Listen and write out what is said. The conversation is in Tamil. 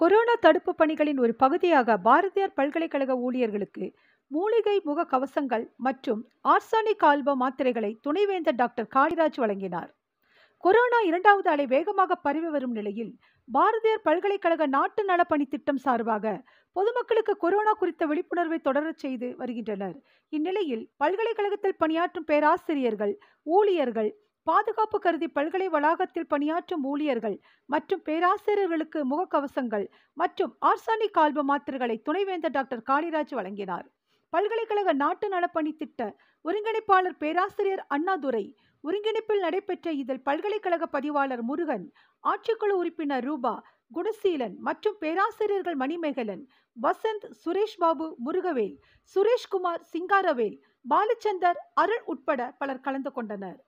கொரோனா தடுப்பு பணிகளின் ஒரு பகுதியாக பாரதியார் பல்கலைக்கழக ஊழியர்களுக்கு மூலிகை முக கவசங்கள் மற்றும் ஆர்சானிக் ஆல்ப மாத்திரைகளை துணைவேந்தர் டாக்டர் காளிராஜ் வழங்கினார் கொரோனா இரண்டாவது அலை வேகமாக பரவி வரும் நிலையில் பாரதியார் பல்கலைக்கழக நாட்டு நலப்பணி திட்டம் சார்பாக பொதுமக்களுக்கு கொரோனா குறித்த விழிப்புணர்வை தொடரச் செய்து வருகின்றனர் இந்நிலையில் பல்கலைக்கழகத்தில் பணியாற்றும் பேராசிரியர்கள் ஊழியர்கள் பாதுகாப்பு கருதி பல்கலை வளாகத்தில் பணியாற்றும் ஊழியர்கள் மற்றும் பேராசிரியர்களுக்கு முகக்கவசங்கள் மற்றும் ஆர்சானிக் ஆல்ப மாத்திரைகளை துணைவேந்தர் டாக்டர் காளிராஜ் வழங்கினார் பல்கலைக்கழக நாட்டு நலப்பணி திட்ட ஒருங்கிணைப்பாளர் பேராசிரியர் அண்ணாதுரை ஒருங்கிணைப்பில் நடைபெற்ற இதில் பல்கலைக்கழக பதிவாளர் முருகன் ஆட்சிக்குழு உறுப்பினர் ரூபா குணசீலன் மற்றும் பேராசிரியர்கள் மணிமேகலன் வசந்த் சுரேஷ் பாபு முருகவேல் சுரேஷ்குமார் சிங்காரவேல் பாலச்சந்தர் அருள் உட்பட பலர் கலந்து கொண்டனர்